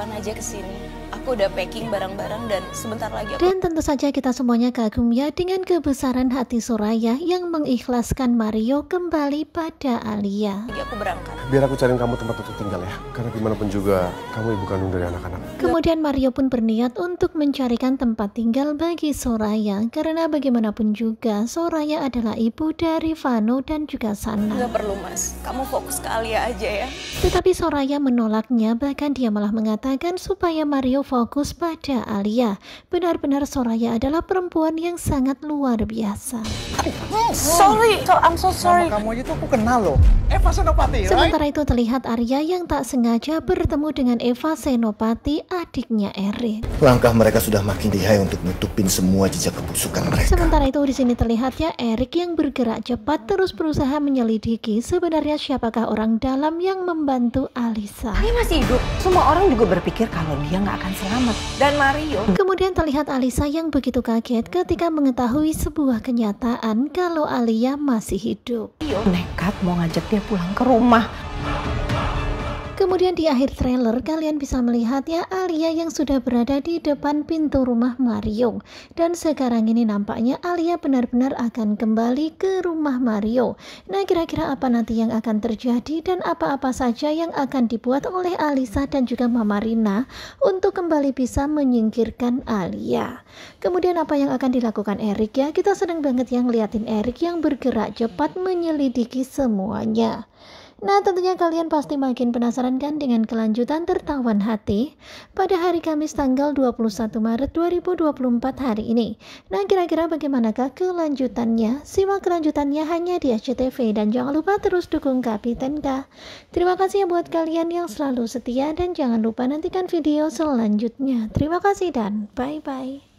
kapan aja kesini. Aku udah packing barang-barang dan sebentar lagi aku... Dan tentu saja kita semuanya kagum ya dengan kebesaran hati Soraya yang mengikhlaskan Mario kembali pada Alia. Aku berangkat. Biar aku cariin kamu tempat untuk tinggal ya. Karena gimana pun juga kamu ibu kandung dari anak-anak. Kemudian Mario pun berniat untuk mencarikan tempat tinggal bagi Soraya. Karena bagaimanapun juga Soraya adalah ibu dari Vano dan juga Sana. Gak perlu mas, kamu fokus ke Alia aja ya. Tetapi Soraya menolaknya bahkan dia malah mengatakan mengatakan supaya Mario fokus pada Alia. Benar-benar Soraya adalah perempuan yang sangat luar biasa. Sorry, I'm so sorry. kamu itu aku kenal loh. Eva Senopati, Sementara itu terlihat Arya yang tak sengaja bertemu dengan Eva Senopati, adiknya Erin. Langkah mereka sudah makin lihai untuk nutupin semua jejak kebusukan mereka. Sementara itu di sini terlihat ya Erik yang bergerak cepat terus berusaha menyelidiki sebenarnya siapakah orang dalam yang membantu Alisa. Ini masih hidup? Semua orang juga berpikir kalau dia nggak akan selamat. Dan Mario. Kemudian terlihat Alisa yang begitu kaget ketika mengetahui sebuah kenyataan kalau Alia masih hidup. Nekat mau ngajak dia pulang ke rumah. Kemudian di akhir trailer kalian bisa melihat ya Alia yang sudah berada di depan pintu rumah Mario. Dan sekarang ini nampaknya Alia benar-benar akan kembali ke rumah Mario. Nah kira-kira apa nanti yang akan terjadi dan apa-apa saja yang akan dibuat oleh Alisa dan juga Mama Rina untuk kembali bisa menyingkirkan Alia. Kemudian apa yang akan dilakukan Eric ya? Kita seneng banget yang liatin Eric yang bergerak cepat menyelidiki semuanya. Nah, tentunya kalian pasti makin penasaran kan dengan kelanjutan tertawan hati pada hari Kamis tanggal 21 Maret 2024 hari ini. Nah, kira-kira bagaimanakah kelanjutannya? Simak kelanjutannya hanya di SCTV dan jangan lupa terus dukung Kapiten K. Terima kasih ya buat kalian yang selalu setia dan jangan lupa nantikan video selanjutnya. Terima kasih dan bye-bye.